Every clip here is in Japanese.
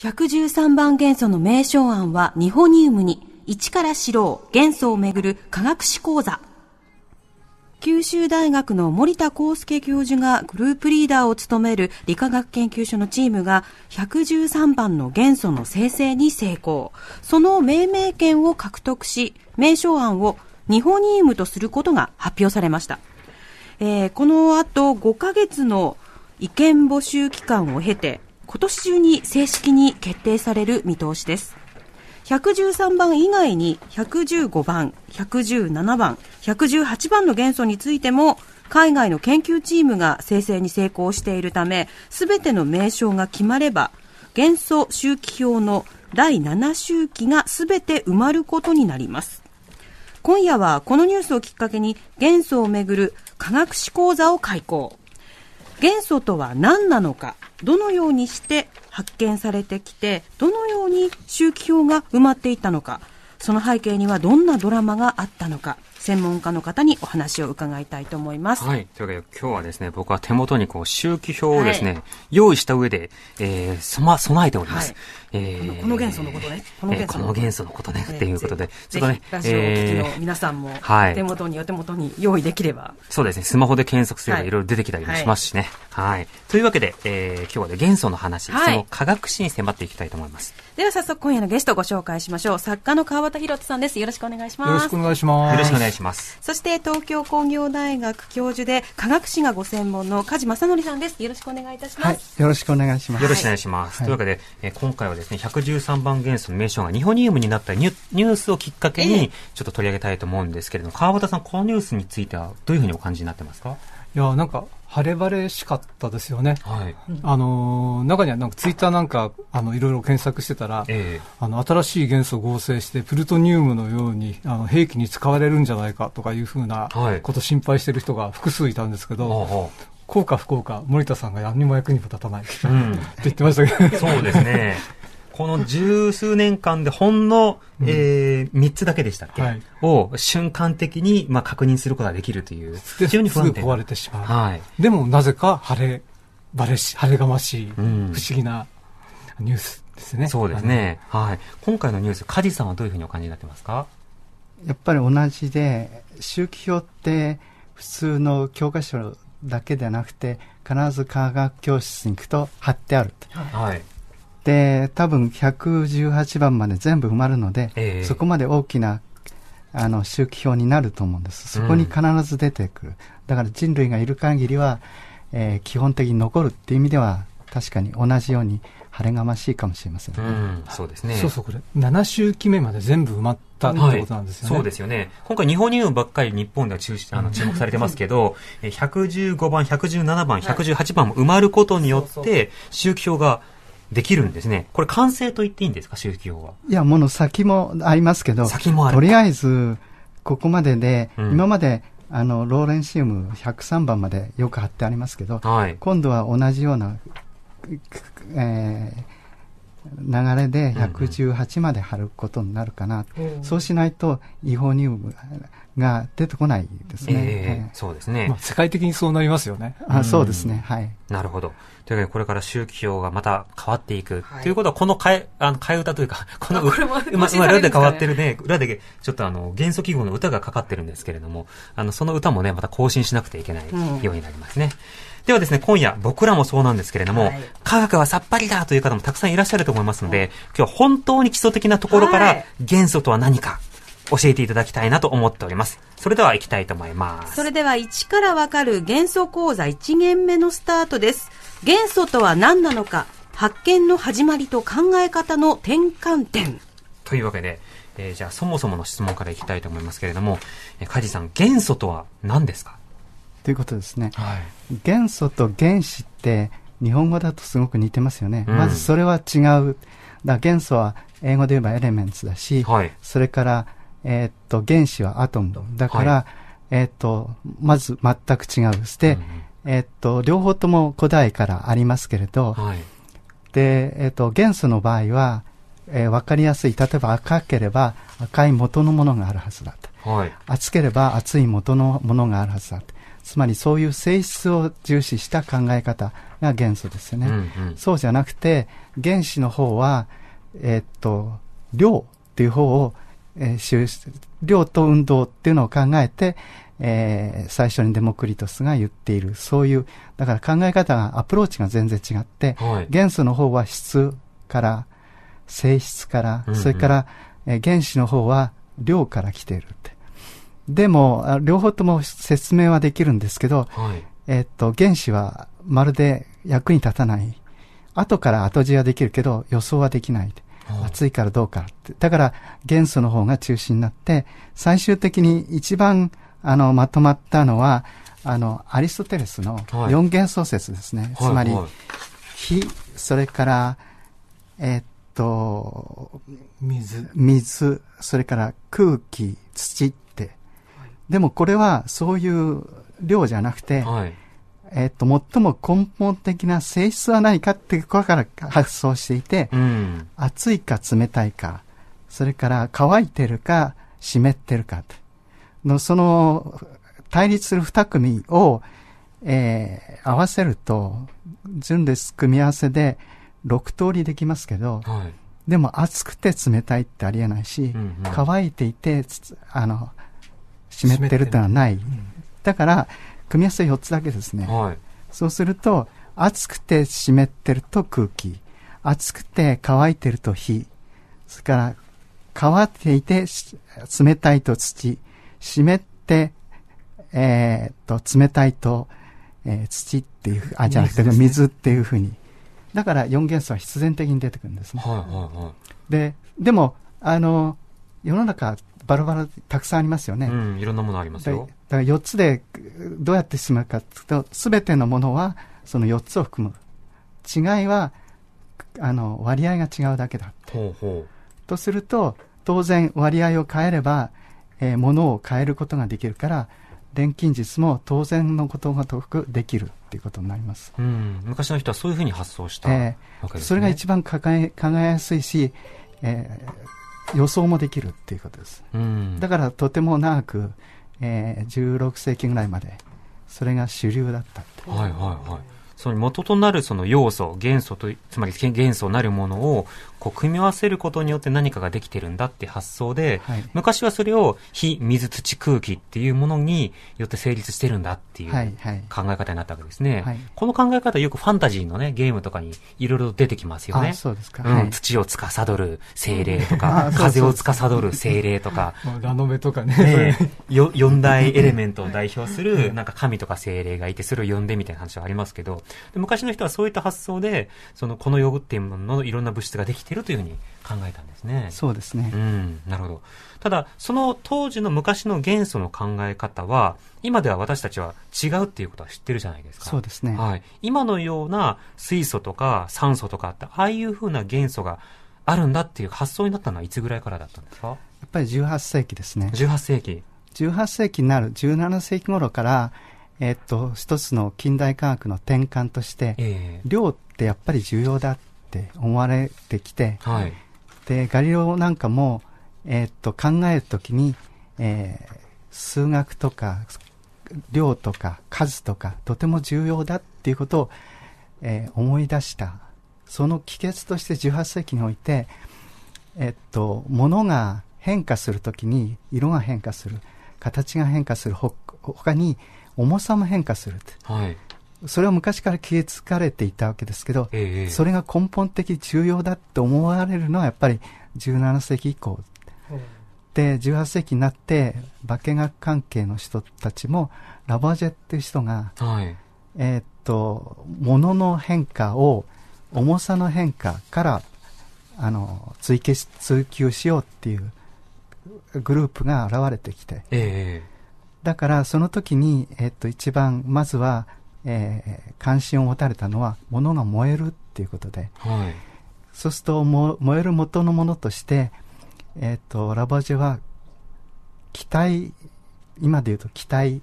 113番元素の名称案はニホニウムに1から知ろう元素をめぐる科学史講座九州大学の森田康介教授がグループリーダーを務める理化学研究所のチームが113番の元素の生成に成功。その命名権を獲得し、名称案をニホニウムとすることが発表されました。えー、この後5ヶ月の意見募集期間を経て、今年中に正式に決定される見通しです。113番以外に115番、117番、118番の元素についても海外の研究チームが生成に成功しているため、すべての名称が決まれば、元素周期表の第7周期がすべて埋まることになります。今夜はこのニュースをきっかけに元素をめぐる科学史講座を開講。元素とは何なのか、どのようにして発見されてきてどのように周期表が埋まっていったのかその背景にはどんなドラマがあったのか専門家の方にお話を伺いたいと思います。はい。というわけで、今日はですね、僕は手元にこう、周期表をですね、はい、用意した上で、えー、そま、備えております。はい、えー、この元素のことね。この元素のこと,、ね。のことね、えー、っていうことで、ちょっとね、ラジオを聞きの皆さんも、はい、手元に、お手元に用意できれば。そうですね、スマホで検索すればいろいろ出てきたりもしますしね。はい。というわけで、えー、今日はね、元素の話、その科学史に迫っていきたいと思います。では早速今夜のゲストをご紹介しましょう。作家の川端弘さんです。よろしくお願いします。よろしくお願いします。よろしくお願いします。いしますそして東京工業大学教授で科学史がご専門の梶正則さんですよろしくお願いいたします、はい、よろしくお願いしますよろしくお願いします、はい、というわけで、えー、今回はですね113番元素の名称がニホニウムになったニュニュースをきっかけにちょっと取り上げたいと思うんですけれども、えー、川端さんこのニュースについてはどういうふうにお感じになってますかいやなんか晴れ晴れしかったですよね。はい、あの中にはなんかツイッターなんかあのいろいろ検索してたら、えー、あの新しい元素合成してプルトニウムのようにあの兵器に使われるんじゃないかとかいうふうなこと心配してる人が複数いたんですけど、はい、か果不うか森田さんが何にも役にも立たない、って言ってましたけど、そうですね。この十数年間でほんの、えー、3つだけでしたっけ、はい、を瞬間的に、まあ、確認することができるという。非常に不安定。すぐ壊れてしまう。はい。でも、なぜか晴れ、し、晴れがましい、不思議なニュースですね。うん、そうですね。はい。今回のニュース、梶さんはどういうふうにお感じになってますかやっぱり同じで、周期表って普通の教科書だけではなくて、必ず科学教室に行くと貼ってあると。はい。で、多分118番まで全部埋まるので、えー、そこまで大きなあの周期表になると思うんです。そこに必ず出てくる。うん、だから人類がいる限りは、えー、基本的に残るっていう意味では、確かに同じように晴れがましいかもしれません、うん、そうですね。そうそう、これ、7周期目まで全部埋まったってことなんですよね。はい、そうですよね。今回、日本人ばっかり日本では注あの注目されてますけど、115番、117番、118番も埋まることによって、周期表ができるんですね。これ完成と言っていいんですか、周期法は。いや、もの先もありますけど、先もあるとりあえず、ここまでで、うん、今まで、あの、ローレンシウム103番までよく貼ってありますけど、はい、今度は同じような、えー、流れで118まで貼ることになるかな、うんうん、そうしないと違法入部が出てこないですね、えー、そうですね、まあ、世界的にそうなりますよね。あそうですね、はい、なるほどというわけで、これから宗教がまた変わっていく。はい、ということは、この替え、あの、替え歌というか、この、裏で,、ま、裏で変わってるね、裏で、ちょっとあの、元素記号の歌がかかってるんですけれども、あの、その歌もね、また更新しなくてはいけないようになりますね。うんではですね、今夜、僕らもそうなんですけれども、はい、科学はさっぱりだという方もたくさんいらっしゃると思いますので、今日は本当に基礎的なところから、元素とは何か、教えていただきたいなと思っております。それでは行きたいと思います。それでは1からわかる元素講座1限目のスタートです。元素とは何なのか、発見の始まりと考え方の転換点。というわけで、えー、じゃあそもそもの質問からいきたいと思いますけれども、えー、梶さん、元素とは何ですかということですね、はい、元素と原子って日本語だとすごく似てますよね、うん、まずそれは違うだ元素は英語で言えばエレメンツだし、はい、それから、えー、っと原子はアトムだから、はい、えー、っとまず全く違うでうん、えー、っと両方とも古代からありますけれど、でえっと元素の場合はえー、分かりやすい例えば赤ければ赤い元のものがあるはずだと、はい、熱ければ熱い元のものがあるはずだとつまりそういう性質を重視した考え方が元素ですよね。うんうん、そうじゃなくて、原子の方は、えー、っと、量っていう方を、えー、量と運動っていうのを考えて、えー、最初にデモクリトスが言っている、そういう、だから考え方が、アプローチが全然違って、はい、元素の方は質から、性質から、うんうん、それから、えー、原子の方は量から来ているって。でも、両方とも説明はできるんですけど、はい、えっと、原子はまるで役に立たない。後から後じはできるけど、予想はできない。暑いからどうかって。だから、元素の方が中心になって、最終的に一番、あの、まとまったのは、あの、アリストテレスの四元素説ですね。はい、つまり、火、それから、えー、っと、水。水、それから空気、土でもこれはそういう量じゃなくて、はい、えっと、最も根本的な性質は何かっていうことから発想していて、うん、暑いか冷たいか、それから乾いてるか湿ってるかの、その対立する二組を、えー、合わせると、順列組み合わせで6通りできますけど、はい、でも暑くて冷たいってありえないし、うんうん、乾いていて、あの、湿ってるとはない。だから、組み合わせ4つだけですね。はい、そうすると、暑くて湿ってると空気、暑くて乾いてると火、それから乾いていて冷たいと土、湿って、えー、っと、冷たいと、えー、土っていう、あ、じゃなくて水っていうふうに。だから4元素は必然的に出てくるんですね。はいはいはい、で、でも、あの、世の中バラバラたくさんありますよね。うん、いろんなものありますよ。だから4つでどうやってまうかというと、すべてのものはその4つを含む。違いは、あの、割合が違うだけだほうほう。とすると、当然割合を変えれば、えー、物を変えることができるから、錬金術も当然のことが得できるっていうことになります。うん、昔の人はそういうふうに発想したわけですね、それが一番輝やすいし、えー、予想もできるっていうことです。うん、だからとても長く、えー、16世紀ぐらいまでそれが主流だったっはいはいはい。その元となるその要素、元素と、つまり元素なるものをこう組み合わせることによって何かができてるんだって発想で、はい、昔はそれを火、水、土、空気っていうものによって成立してるんだっていう考え方になったわけですね。はい、この考え方よくファンタジーのね、ゲームとかにいろいろ出てきますよね。そうですか。うん、土を司る精霊とか、風を司る精霊とか。ラノベとかね。ね四大 エレメントを代表する、なんか神とか精霊がいて、それを呼んでみたいな話はありますけど、昔の人はそういった発想で、その、この汚ーっていうもののいろんな物質ができてっているというふうに考えたんですね。そうですね。うん、なるほど。ただ、その当時の昔の元素の考え方は、今では私たちは違うっていうことは知ってるじゃないですか。そうですね。はい。今のような水素とか酸素とかって、ああいうふうな元素があるんだっていう発想になったのはいつぐらいからだったんですかやっぱり18世紀ですね。18世紀。18世紀になる17世紀頃から、えー、っと、一つの近代科学の転換として、えー、量ってやっぱり重要だってって思われてきて、はい、でガリレオなんかも、えー、っと考えるときに、えー、数学とか量とか数とかとても重要だっていうことを、えー、思い出したその帰結として18世紀において、えっと、物が変化するときに色が変化する形が変化するほかに重さも変化する、はい、それは昔から気づかれていたわけですけど、えそれが根本的重要だと思われるのはやっぱり17世紀以降、うん、で18世紀になって化学関係の人たちもラバージェっていう人が、はい、えっと物の変化を重さの変化からあの追求し追求しようっていうグループが現れてきて、え、だからその時に、えっと一番まずはえー、関心を持たれたのは物が燃えるっていうことで、はい、そうすると燃える元のものとして、えーと、ララボジェは気体今でいうと気体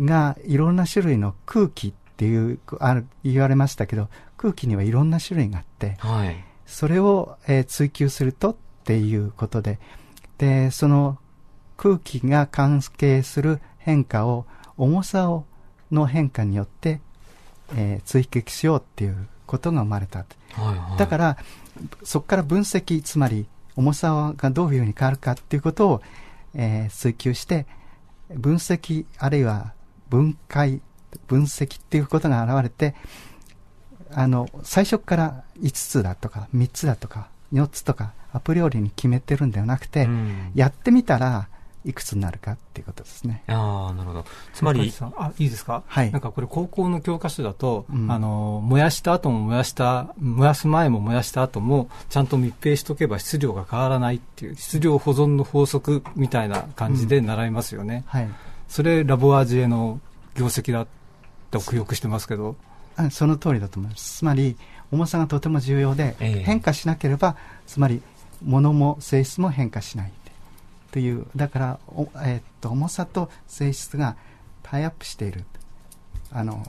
がいろんな種類の空気っていうある言われましたけど空気にはいろんな種類があって、はい、それを、えー、追求するとっていうことででその空気が関係する変化を重さをの変化によって、えー、追撃しようっていうことが生まれた、はいはい、だからそこから分析つまり重さがどういうふうに変わるかっていうことを、えー、追求して分析あるいは分解分析っていうことが現れてあの最初から5つだとか3つだとか4つとかアプリよりに決めてるんではなくて、うん、やってみたらいくつになるかっていうことですね。ああ、なるほど。つまり、あ、いいですかはい。なんかこれ高校の教科書だと、うん、あの、燃やした後も燃やした、燃やす前も燃やした後も、ちゃんと密閉しとけば質量が変わらないっていう、質量保存の法則みたいな感じで習いますよね。うん、はい。それ、ラボアージエの業績だって奥欲してますけど。その通りだと思います。つまり、重さがとても重要で、え変化しなければ、つまり、物も性質も変化しない。というだからお、えー、っと重さと性質がタイアップしているあの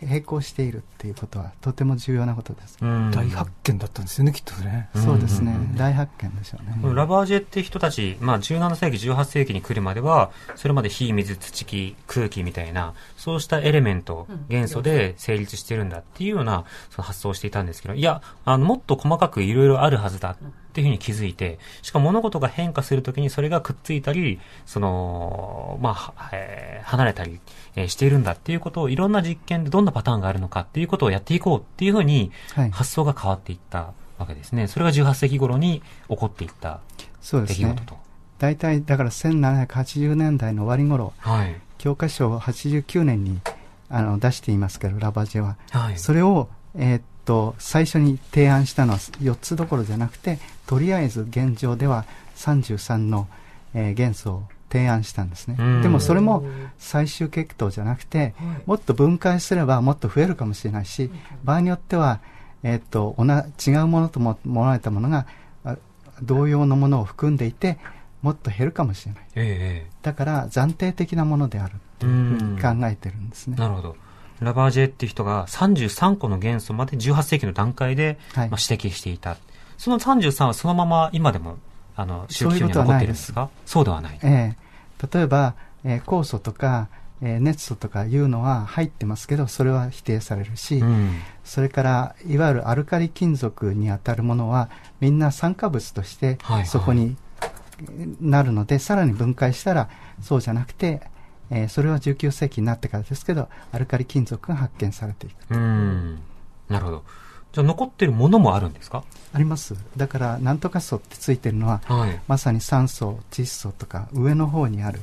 並行しているっていうことはとても重要なことです、大発見だったんですよねきっとねそうですね、大発見でしょうねラバージェって人たち、まあ、17世紀18世紀に来るまではそれまで火水土木空気みたいなそうしたエレメント、元素で成立してるんだっていうようなその発想をしていたんですけどいやあのもっと細かくいろいろあるはずだっっていうふうに気づいて、しかも物事が変化するときにそれがくっついたり、その、まあ、えー、離れたり、えー、しているんだっていうことをいろんな実験でどんなパターンがあるのかっていうことをやっていこうっていうふうに、発想が変わっていったわけですね。はい、それが18世紀頃に起こっていった出来事と。大体だから1780年代の終わり頃、はい、教科書を89年にあの出していますけどラバジェは、はい、それを、えー、と最初に提案したのは4つどころじゃなくてとりあえず現状では33の、えー、元素を提案したんですね。でもそれも最終決闘じゃなくて、もっと分解すればもっと増えるかもしれないし、場合によっては、えっ、と、違うものとももられたものが、同様のものを含んでいて、もっと減るかもしれない。えー、だから暫定的なものであるというふうに考えてるんですね。なるほど。ラバージェっていう人が33個の元素まで18世紀の段階で、まあ、指摘していた、その33はそのまま今でもあの周期表に残ってるんですがそうではない、えー、例えば、えー、酵素とか、えー、熱素とかいうのは入ってますけどそれは否定されるし、うん、それからいわゆるアルカリ金属にあたるものはみんな酸化物としてそこになるので、はいはい、さらに分解したらそうじゃなくてえー、それは19世紀になってからですけどアルカリ金属が発見されていくうんなるほどじゃあ残ってるものもあるんですかありますだからなんとか素ってついてるのは、はい、まさに酸素窒素とか上の方にある、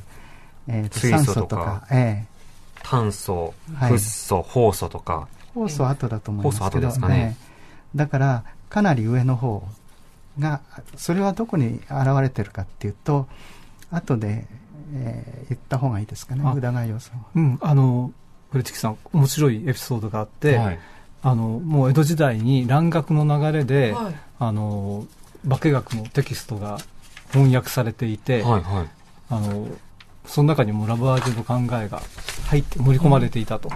えー、と酸素とか、えー、炭素フッ素、ホウ素とかホウ素後だと思いますけどですかね、ね、だからかなり上の方がそれはどこに現れてるかっていうと後でえー、言った方がいいですかね、占いさんは。うん、あの、古月さん、面白いエピソードがあって、はい、あの、もう江戸時代に蘭学の流れで、はい、あの、化学のテキストが翻訳されていて、はいはい、あの、その中にもラブアージュの考えが入って盛り込まれていたと。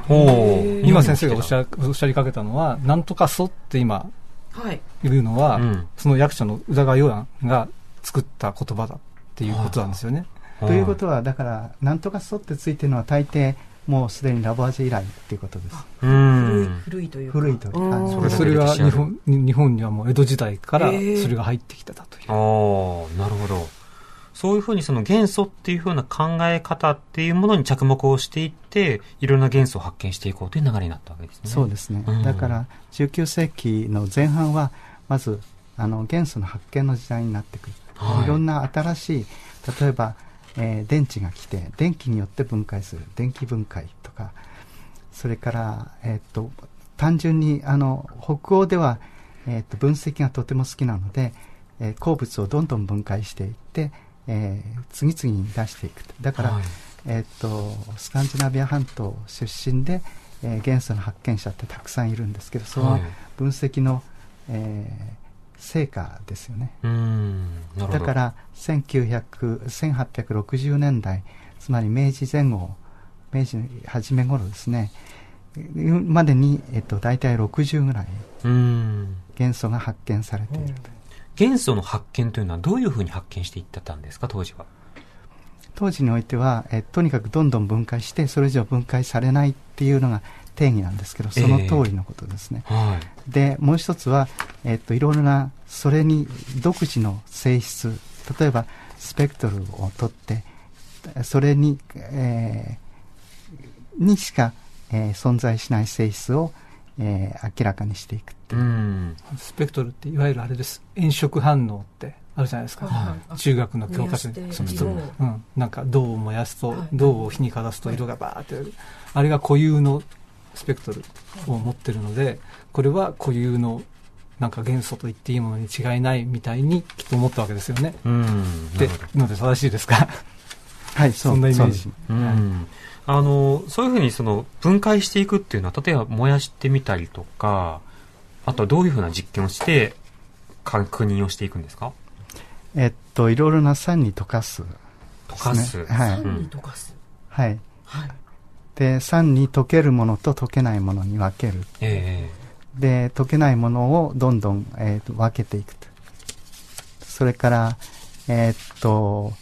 今先生がおっしゃおっしゃりかけたのは、なんとかそって今、はい、いうのは、うん、その役者の宇田川洋蘭が作った言葉だっていうことなんですよね。はいということはだからなんとかそってついてるのは大抵もうすでにラボアジ以来っていうことです。古い古いという古いというそれそれが日本日本にはもう江戸時代からそれが入ってきただという。ああなるほど。そういうふうにその元素っていうふうな考え方っていうものに着目をしていって、いろんな元素を発見していこうという流れになったわけですね。そうですね。うん、だから19世紀の前半はまずあの元素の発見の時代になってくる。はい、いろんな新しい例えばえー、電池が来て電気によって分解する電気分解とかそれから、えー、っと単純にあの北欧では、えー、っと分析がとても好きなので、え鉱物をどんどん分解していって、え次々に出していくだから、はい、えっとスカンジナビア半島出身で、え元素の発見者ってたくさんいるんですけどその分析の、はい、えー成果ですよね。だから1860年代つまり明治前後明治初め頃ですねまでに、えっと、大体60ぐらい元素が発見されている元素の発見というのはどういうふうに発見していったんですか当時は当時においてはえとにかくどんどん分解してそれ以上分解されないっていうのが定義なんですけどその通りのことですね。えーはい、でもう一つは、えっといろいろなそれに独自の性質例えばスペクトルを取ってそれに,、えー、にしか、えー、存在しない性質を、えー、明らかにしていくっていうスペクトルっていわゆるあれです炎色反応ってあるじゃないですか、はい、中学の教科書にそのうん、なんか銅を燃やすと、銅を火にかざすと色がバーってあれが固有のスペクトルを持ってるので、これは固有のなんか元素と言っていいものに違いないみたいにきっと思ったわけですよね。で、ので正しいですかはい、そんなイメージ。あのそういうふうにその分解していくっていうのは例えば燃やしてみたりとかあとはどういうふうな実験をして確認をしていくんですかえっといろいろな酸に溶かす、ね、溶かす、はい、酸に溶かす、はい、はい、で3に溶けるものと溶けないものに分ける、えー、で溶けないものをどんどん、えー、と分けていくとそれからえー、っと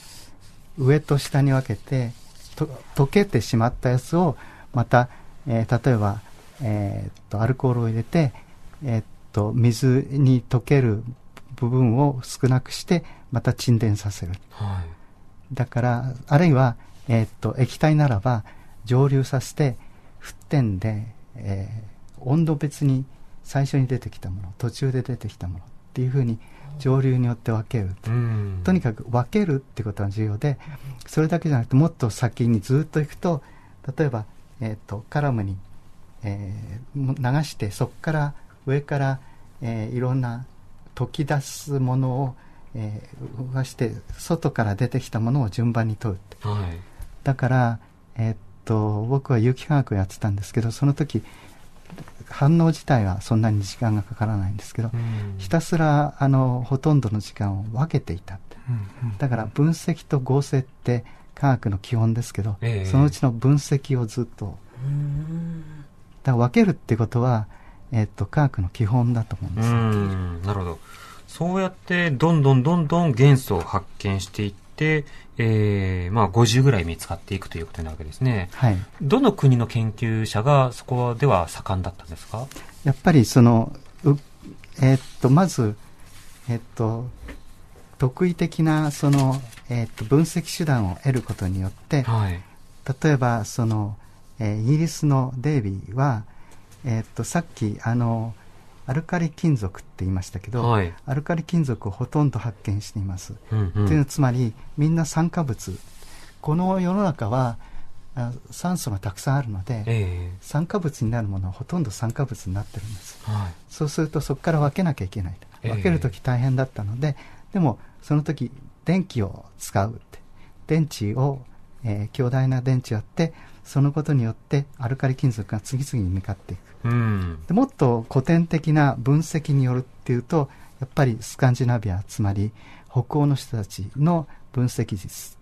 上と下に分けてと溶けてしまったやつをまた、えー、例えば、えー、っとアルコールを入れて、えっと水に溶ける部分を少なくしてまた沈殿させる、はい、だからあるいは、えっと液体ならば蒸留させて沸点で、えー、温度別に最初に出てきたもの途中で出てきたものっていうふうに上流によって分ける、うん、とにかく分けるってことが重要でそれだけじゃなくてもっと先にずっといくと例えば、えーと、カラムに、えー、流してそこから上から、えー、いろんな溶き出すものを、えー、動かして外から出てきたものを順番に取る、はい、だから、えーと僕は有機化学をやってたんですけどその時反応自体はそんなに時間がかからないんですけど、うん、ひたすらあのほとんどの時間を分けていたって、うんうん、だから分析と合成って科学の基本ですけど、えー、そのうちの分析をずっと、だから分けるってことは、えー、っと科学の基本だと思うんです、ね、なるほどそうやってどんどんどんどん元素を発見していって、えー、まあ、50ぐらい見つかっていくということなわけですね。はい。どの国の研究者がそこでは盛んだったんですかやっぱりその、えー、っと、まず、えー、っと、特異的なその、えっと分析手段を得ることによって、はい、例えばその、えイギリスのデイビーは、えっとさっきあの、アルカリ金属って言いましたけど、はい、アルカリ金属をほとんど発見しています。うんうん、というのつまりみんな酸化物この世の中は酸素がたくさんあるので、えー、酸化物になるものはほとんど酸化物になってるんです、はい、そうするとそこから分けなきゃいけない分ける時大変だったので、えー、でもその時電気を使うって電池を、えー、強大な電池をやってそのことによってアルカリ金属が次々に向かっていく、うん、でもっと古典的な分析によるっていうとやっぱりスカンジナビアつまり北欧の人たちの分析術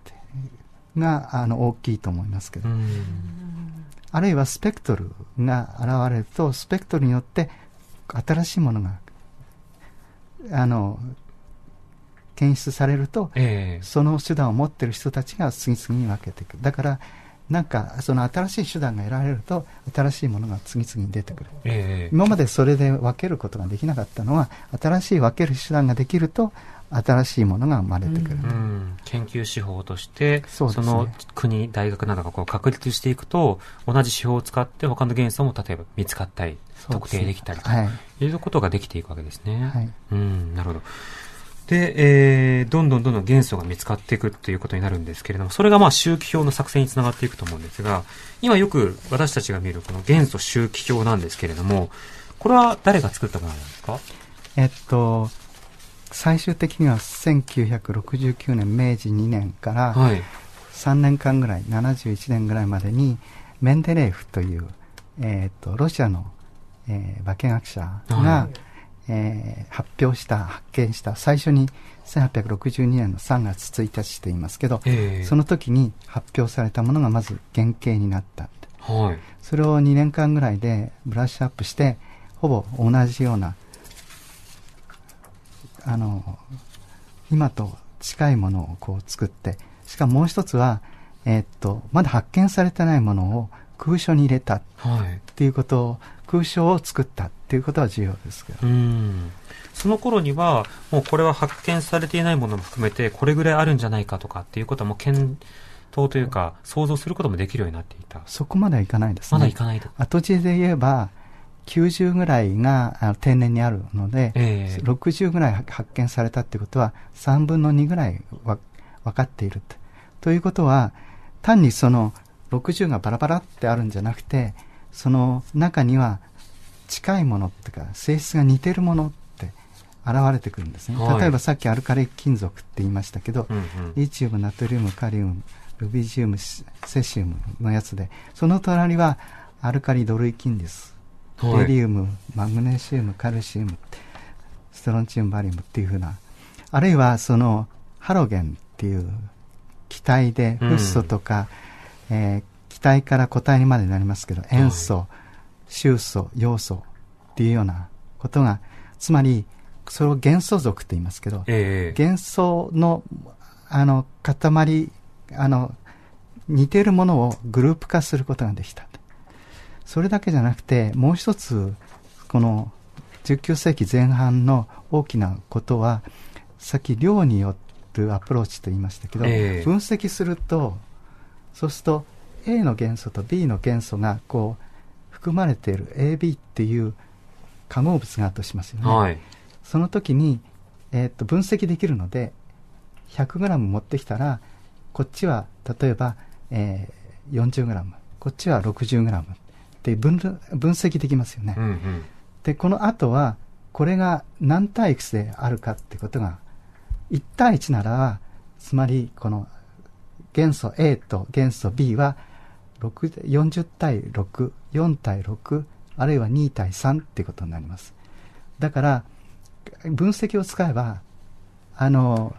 があの大きいと思いますけど、うん、あるいはスペクトルが現れるとスペクトルによって新しいものがあの検出されると、えー、その手段を持ってる人たちが次々に分けていくだからなんかその新しい手段が得られると新しいものが次々に出てくる、えー、今までそれで分けることができなかったのは新しい分ける手段ができると新しいものが生まれてくる、うんうん、研究手法としてそ、ね,、の国大学などがこう確立していくと同じ手法を使って他の元素も例えば見つかったり、ね、特定できたりと、はい、いうことができていくわけですね、はい、うんなるほどで、えー、どんどんどんどん元素が見つかっていくということになるんですけれども、それがまあ周期表の作成につながっていくと思うんですが、今よく私たちが見るこの元素周期表なんですけれども、これは誰が作ったものなんですかえっと、最終的には1969年明治2年から3年間ぐらい、はい、71年ぐらいまでにメンデレーフという、えー、っとロシアの、えー、化学者が、はいえー、発表した、発見した、最初に1862年の3月1日と言いますけど、えー、その時に発表されたものがまず原型になった。はい、それを2年間ぐらいでブラッシュアップして、ほぼ同じような、あの、今と近いものをこう作って、しかももう一つは、えー、っと、まだ発見されてないものを空所に入れたっていうことを、空所を作ったっていうことは重要ですけど。うんその頃には、もうこれは発見されていないものも含めて、これぐらいあるんじゃないかとかっていうことはもう検討というか、想像することもできるようになっていた。そこまではいかないですね。まだいかない跡地で言えば、90ぐらいが定年にあるので、えー、60ぐらい発見されたってことは、3分の2ぐらいは分かっていると。ということは、単にその60がバラバラってあるんじゃなくて、その中には近いものっていうか性質が似てるものって現れてくるんですね、はい、例えばさっきアルカリ金属って言いましたけど、うんうん、リチウムナトリウムカリウムルビジウムセシウムのやつでその隣はアルカリド類金菌です、はい、リウムマグネシウムカルシウムストロンチウムバリウムっていうふうなあるいはそのハロゲンっていう気体でフッ素とか、うん、えー、気体から固体にまでなりますけど塩素、はい臭素要素っていうようなことがつまりそれを元素属って言いますけど、えー、元素のあの塊あの似てるものをグループ化することができたそれだけじゃなくてもう一つこの19世紀前半の大きなことはさっき量によるアプローチと言いましたけど、えー、分析するとそうすると A の元素と B の元素がこう含まれている AB っていう化合物があるとしますよね、はい、その時に、えー、っと分析できるので 100g 持ってきたらこっちは例えば、えー、40g こっちは 60g って分分析できますよね、うんうん、でこの後はこれが何対いくつであるかってことが1対1ならつまりこの元素 A と元素 B は40対6、4対6、あるいは2対3っていうことになります。だから、分析を使えば、あの、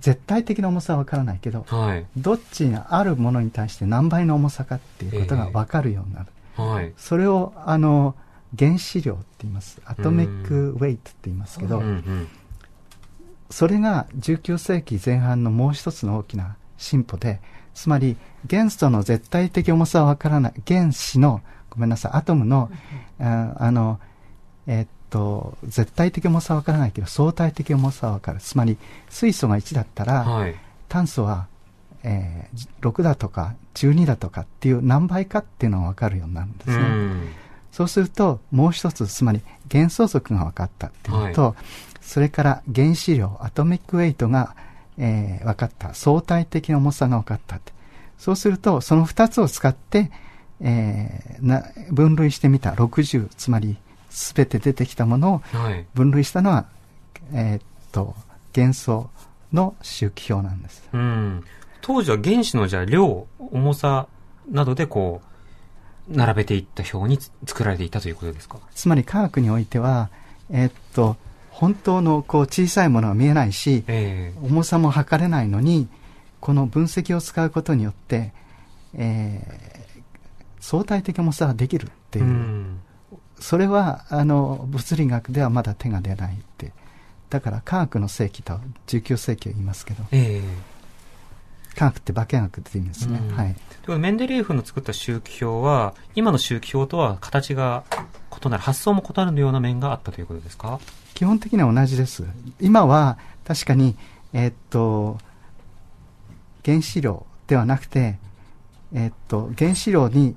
絶対的な重さはわからないけど、はい、どっちにあるものに対して何倍の重さかっていうことがわかるようになる。えー、はい、それを、あの、原子量って言います。アトミックウェイトって言いますけど、うんそれが19世紀前半のもう一つの大きな進歩で、つまり元素の絶対的重さはわからない原子のごめんなさいアトムの、うあのえっと絶対的重さはわからないけど相対的重さはわかるつまり水素が1だったら、はい、炭素は、えー、6だとか12だとかっていう何倍かっていうのがわかるようになるんですね。うんそうすると、もう一つ、つまり元素則が分かったっていうのと、はい、それから原子量、アトミックウェイトがえー、分かった。相対的な重さが分かったって。そうすると、その二つを使って、えー、な分類してみた60、つまり全て出てきたものを分類したのは、はい、えっと、元素の周期表なんです。うん。当時は原子のじゃ量、重さなどでこう、並べていった表に作られていたということですかつまり科学においては、えー、っと、本当のこう小さいものは見えないし、えー、重さも測れないのにこの分析を使うことによって、えー、相対的重さができるっていう、うん、それはあの物理学ではまだ手が出ないってだから科学の世紀と19世紀を言いますけど、えー、科学って化学って言いまですね、うん、はい、といメンデレーフの作った周期表は今の周期表とは形が異なる発想も異なるような面があったということですか基本的には同じです。今は確かに、えー、っと、原子量ではなくて、えー、っと、原子量に、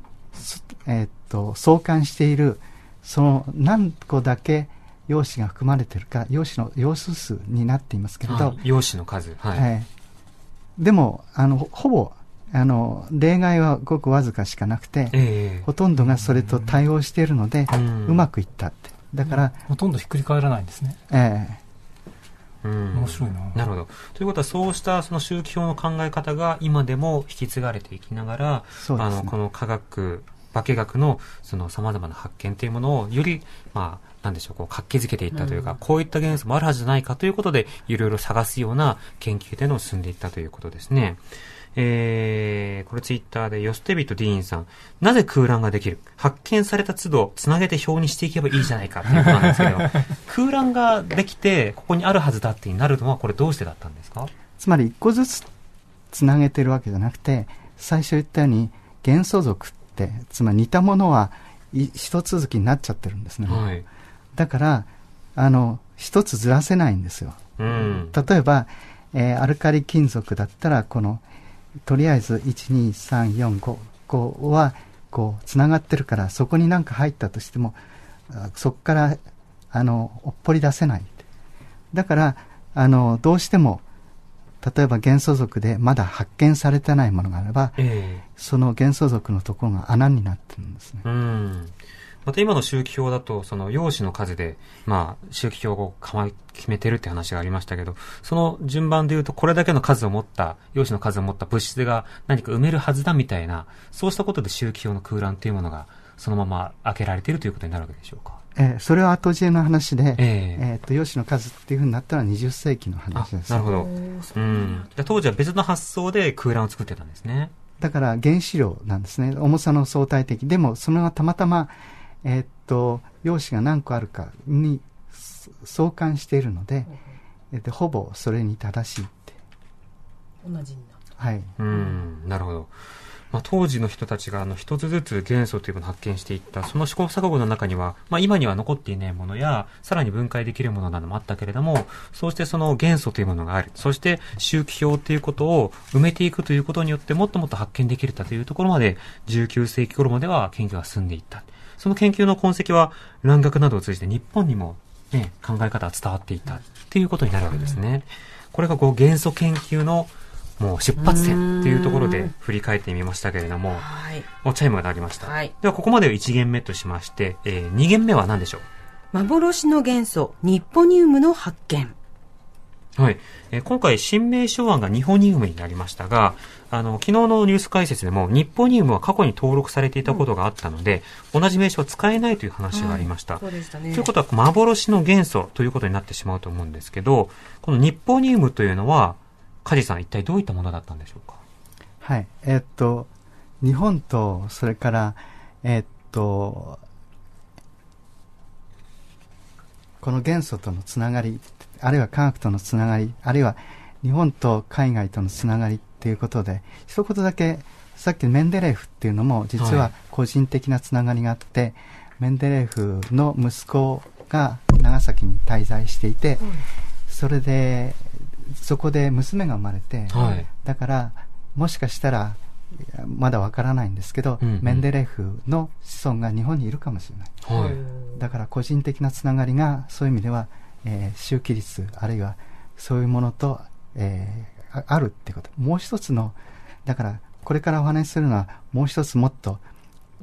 えー、っと、相関している、その何個だけ陽子が含まれてるか、陽子の陽数数になっていますけれど。陽子の数。はい。えー、でも、あの、ほぼ、あの、例外はごくわずかしかなくて、えー、ほとんどがそれと対応しているので、うまくいったってだから、うん、ほとんどひっくり返らないんですね。ええうん、面白いな。なるほど。ということは、そうしたその周期表の考え方が今でも引き継がれていきながら、ね、あのこの科学、化学のそのざまな発見というものをより、まあ、なんでしょう、こう、活気づけていったというか、うん、こういった元素もあるはずじゃないかということで、いろいろ探すような研究での進んでいったということですね。うんえー、これツイッターで、ヨステビとディーンさん、なぜ空欄ができる発見された都度、つなげて表にしていけばいいじゃないかということなんですけど、空欄ができて、ここにあるはずだってなるのは、これどうしてだったんですかつまり、一個ずつつなげてるわけじゃなくて、最初言ったように、元素族って、つまり似たものは、一続きになっちゃってるんですね。はい、だから、あの、一つずらせないんですよ。うん、例えば、えー、アルカリ金属だったらこのとりあえず12345はこうつながってるからそこに何か入ったとしてもそこからあのおっぽり出せないだからあのどうしても例えば元素族でまだ発見されてないものがあれば、えー、その元素族のところが穴になってるんですね。うんまた今の周期表だと、その用紙の数で、まあ、周期表を決めてるって話がありましたけど、その順番で言うと、これだけの数を持った、用紙の数を持った物質が何か埋めるはずだみたいな、そうしたことで周期表の空欄というものが、そのまま開けられているということになるわけでしょうか。えー、それは後知恵の話で、えー、えーと用紙の数っていうふうになったのは20世紀の話です。なるほど。うん、当時は別の発想で空欄を作ってたんですね。だから原子量なんですね。重さの相対的。でも、それはたまたま、えー、っと用紙が何個あるかに相関しているので、えー、ほぼそれに正しいって同じになるはいうんなるほどまあ、当時の人たちがあの一つずつ元素というものを発見していったその試行錯誤の中には、まあ、今には残っていないものやさらに分解できるものなどもあったけれどもそうしてその元素というものがあるそして周期表ということを埋めていくということによってもっともっと発見できるというところまで19世紀頃までは研究が進んでいった。その研究の痕跡は、蘭学などを通じて日本にも、ね、考え方が伝わっていたっていうことになるわけですね。これがこう元素研究のもう出発点っていうところで振り返ってみましたけれども、おチャイムが鳴りました。はい、ではここまで1限目としまして、えー、2限目は何でしょう幻の元素、ニッポニウムの発見。はい、えー、今回、新名称案がニホニウムになりましたが、あの、昨日のニュース解説でも、ニッポニウムは過去に登録されていたことがあったので、うん、同じ名称は使えないという話がありました。はい、そうでしたね。ということは、幻の元素ということになってしまうと思うんですけど、このニッポニウムというのは、梶さん、一体どういったものだったんでしょうかはい、えー、っと、日本と、それから、えー、っと、この元素とのつながりあるいは科学とのつながり、あるいは日本と海外とのつながりっていうことで、一言だけ、さっきメンデレーフっていうのも、実は個人的なつながりがあって、はい、メンデレーフの息子が長崎に滞在していて、それで、そこで娘が生まれて、はい、だから、もしかしたら、まだわからないんですけど、うんうん、メンデレーフの子孫が日本にいるかもしれない、はい、だから個人的なつながりがそういう意味ではえー、周期率あるいはそういうものと、えー、あるってこともう一つのだからこれからお話しするのはもう一つもっと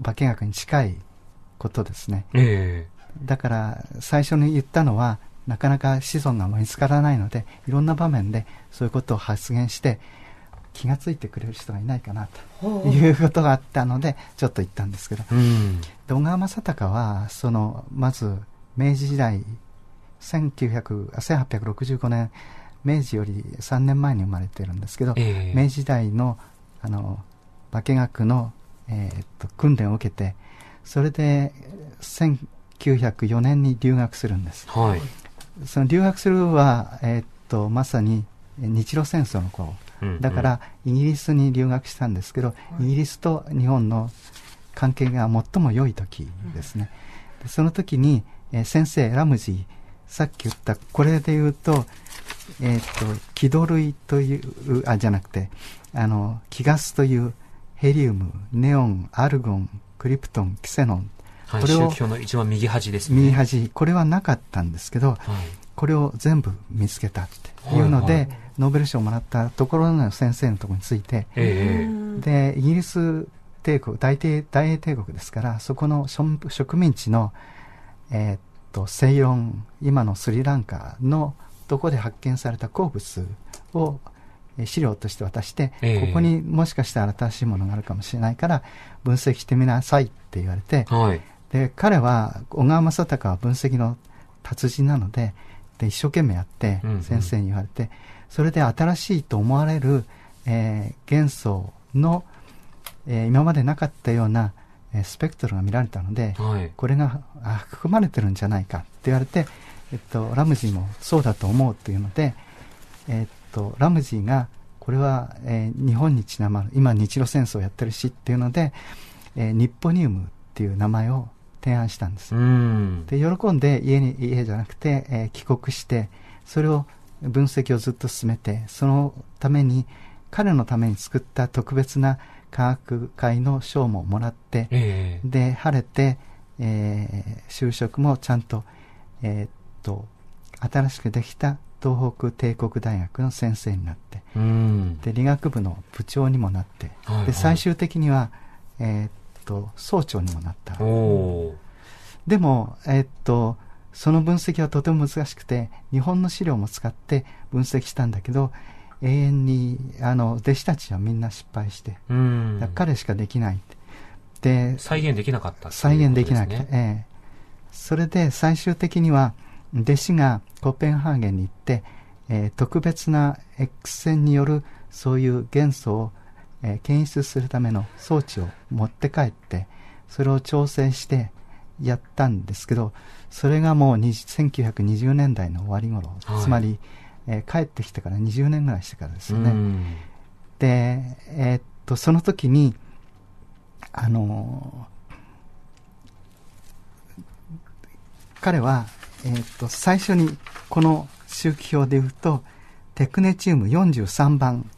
化学に近いことですね、えー、だから最初に言ったのはなかなか子孫が見つからないのでいろんな場面でそういうことを発言して気が付いてくれる人がいないかなということがあったのでちょっと言ったんですけど、うん、小川正隆はそのまず明治時代1900 1865年明治より3年前に生まれてるんですけど、えー、明治時代のあの化学の、えー、っと訓練を受けてそれで1904年に留学するんです、はい、その留学するは、えー、っとまさに日露戦争の頃、うだからイギリスに留学したんですけど、イギリスと日本の関係が最も良い時ですね、うん、その時に、えー、先生ラムジーさっき言ったこれで言うとえっ、ー、と気土類というあじゃなくてあの気ガスというヘリウムネオンアルゴンクリプトンキセノンこれを、の一番右端ですね右端これはなかったんですけど、はい、これを全部見つけたっていうので、はいはい、ノーベル賞をもらったところの先生のところについて、えー、でイギリス帝国大帝大英帝国ですからそこの植民地の、えー、と西洋今のスリランカのとこで発見された鉱物を資料として渡して、えー、ここにもしかしたら新しいものがあるかもしれないから分析してみなさいって言われて、はい、で彼は小川正隆は分析の達人なのでで一生懸命やって先生に言われて、うんうん、それで新しいと思われる、えー、元素の、えー、今までなかったようなえスペクトルが見られたので、はい、これがあ含まれてるんじゃないかって言われて、えっと、ラムジーもそうだと思うというので、えっと、ラムジーがこれは、えー、日本にちなまる今日露戦争をやってるしっていうので、えー、ニッポニウムっていう名前を提案したんですで喜んで家に家じゃなくて、えー、帰国してそれを分析をずっと進めてそのために彼のために作った特別な科学会の賞ももらって、えー、で晴れて、えー、就職もちゃんと,、えー、っと新しくできた東北帝国大学の先生になって、うん、で理学部の部長にもなって、はいはい、で最終的には、えー、っと総長にもなったでも、えー、っとその分析はとても難しくて日本の資料も使って分析したんだけど永遠にあの弟子たちはみんな失敗して、うん、彼しかできないで再現できなかった、ね、再現できなきゃ。ええ、それで最終的には弟子がコペンハーゲンに行って、えー、特別な X 線によるそういう元素を、えー、検出するための装置を持って帰ってそれを調整してやったんですけどそれがもう1920年代の終わり頃、はい、つまりえー、帰ってきてから20年ぐらいしてからですよね。で、えー、っと、その時に、あのー、彼は、えー、っと、最初にこの周期表で言うと、テクネチウム43番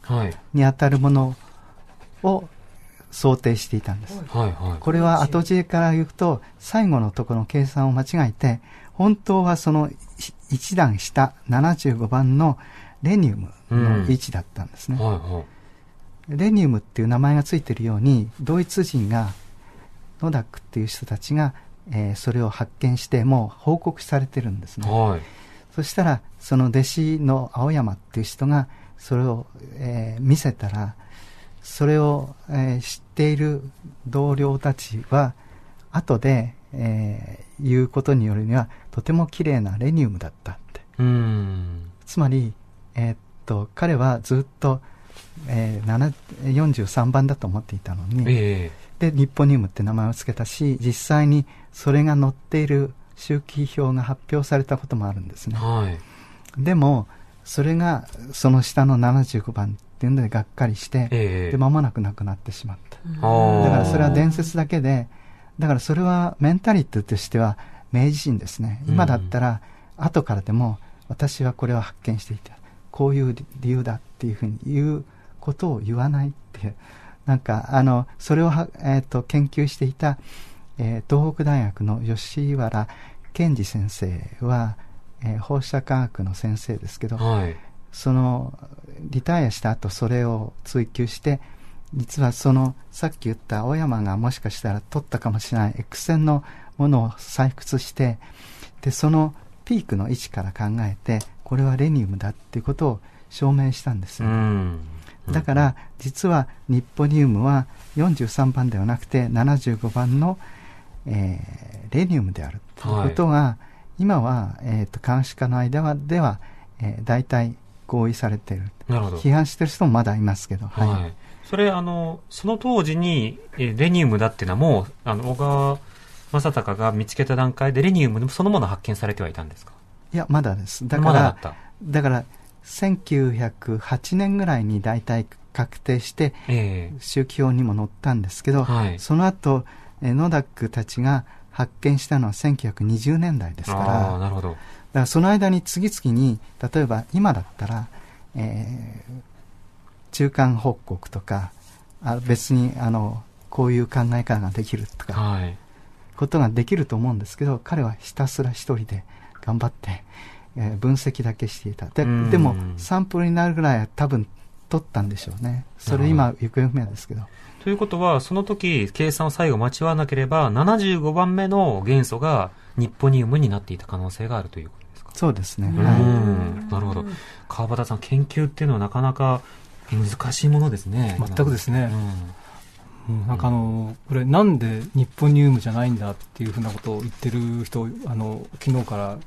にあたるものを想定していたんです。はい、これは後知恵から言うと、最後のところの計算を間違えて、本当はその一段下75番のレニウムの位置だったんですね、うんはいはい、レニウムっていう名前が付いてるようにドイツ人がノダックっていう人たちが、えー、それを発見してもう報告されてるんですね、はい、そしたらその弟子の青山っていう人がそれを、えー、見せたらそれを、えー、知っている同僚たちは後で、えー、いうことによるにはとても綺麗なレニウムだったってつまり、えー、っと彼はずっと、えー、43番だと思っていたのに、えー、でニッポニウムって名前を付けたし実際にそれが載っている周期表が発表されたこともあるんですね、はい、でもそれがその下の75番っていうのでがっかりして、えー、で間もなくなくなってしまった、だからそれは伝説だけでだからそれはメンタリティとしては明治人ですね。今だったら後からでも私はこれを発見していた。こういう理由だっていうふうに言うことを言わないっていう。なんかあのそれをは、えーと、と研究していた、えー、東北大学の吉原健二先生は、えー、放射科学の先生ですけど、はい、そのリタイアした後それを追求して実はそのさっき言った青山がもしかしたら取ったかもしれない X 線のものを採掘してでそのピークの位置から考えてこれはレニウムだっていうことを証明したんですよ、だから実はニッポニウムは43番ではなくて75番の、えー、レニウムであるということが、はい、今は、えーと、と監視家の間はでは、えー、大体合意されてる。なるほど。批判してる人もまだいますけど。はい。はい、それ、あの、その当時に、えレニウムだっていうのはもう、あの、小川正隆が見つけた段階でレニウムそのもの発見されてはいたんですかいや、まだです。だから、ま、だだから、1908年ぐらいに大体確定して、えー、周期表にも載ったんですけど、はい、その後、えノダックたちが発見したのは1920年代ですから、あなるほどからその間に次々に、例えば今だったら、えー、中間報告とか、あ別にあのこういう考え方ができるとか、はい、ことができると思うんですけど、彼はひたすら一人で頑張って、えー、分析だけしていた。ででも、サンプルになるぐらいは多分取ったんでしょうね。それ今、行方不明ですけど。ということは、その時、計算を最後間違わなければ、75番目の元素が日ポニウムになっていた可能性があるというこそうですね。なるほど。川端さん、研究っていうのはなかなか難しいものですね。全くですね。うん、なんかあの、これなんで日本ニウムじゃないんだっていうふうなことを言ってる人、あの、昨日から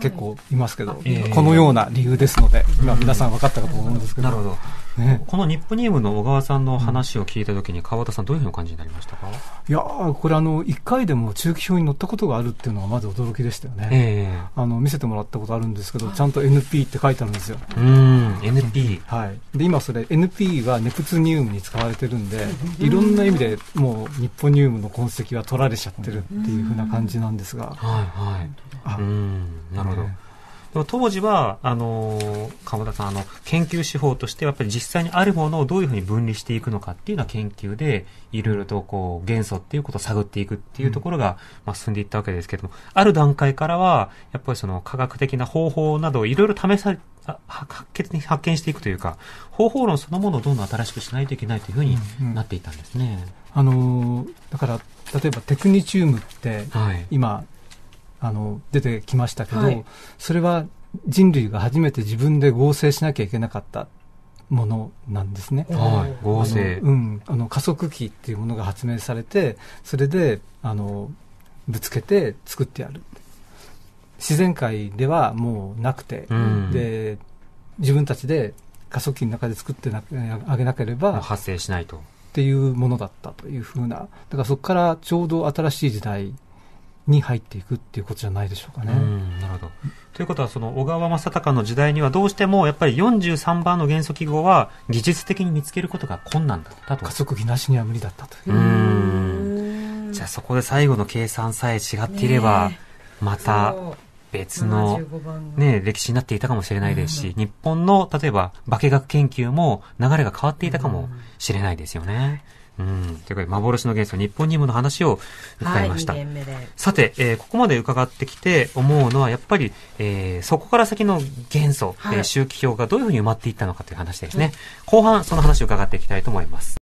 結構いますけど、はい、このような理由ですので、今皆さん分かったかと思うんですけど。なるほど。ね、このニップニームの小川さんの話を聞いたときに、川端さん、どういうふうにお感じになりましたかいやこれあの、1回でも中期表に載ったことがあるっていうのは、まず驚きでしたよね、えー、あの見せてもらったことあるんですけど、ちゃんと NP って書いてあるんですよ。うん NP、はい、で今、それ、NP はネプツニウムに使われてるんで、いろんな意味でもう、ニッポニウムの痕跡は取られちゃってるっていうふうな感じなんですが。はいはい、あなるほど、でも当時は、あの、鎌田さん、あの、研究手法としてやっぱり実際にあるものをどういうふうに分離していくのかっていうのは研究で、いろいろとこう、元素っていうことを探っていくっていうところが、まあ、進んでいったわけですけども、ある段階からは、やっぱりその科学的な方法などをいろいろ試され、発見発見していくというか、方法論そのものをどんどん新しくしないといけないというふうになっていたんですね。うんうん、あの、だから、例えばテクニチウムって、今、はいあの出てきましたけど、はい、それは人類が初めて自分で合成しなきゃいけなかったものなんですね。はい、合成。うん、あの加速器っていうものが発明されて、それであのぶつけて作ってやる。自然界ではもうなくて、うん、で自分たちで加速器の中で作ってあげなければ発生しないと。っていうものだったというふうな、だからそこからちょうど新しい時代に入っていくっていうことじゃないでしょうかね。なるほど。ということは、その小川正隆の時代にはどうしてもやっぱり43番の元素記号は技術的に見つけることが困難だったと。加速器なしには無理だったという。うじゃあそこで最後の計算さえ違っていれば、また別の、ね、歴史になっていたかもしれないですし、日本の例えば化学研究も流れが変わっていたかもしれないですよね。うん、というか幻の元素日本任務の話を伺いました、はい、さて、えー、ここまで伺ってきて思うのはやっぱり、えー、そこから先の元素、はい、えー、周期表がどういうふうに埋まっていったのかという話ですね、後半その話を伺っていきたいと思います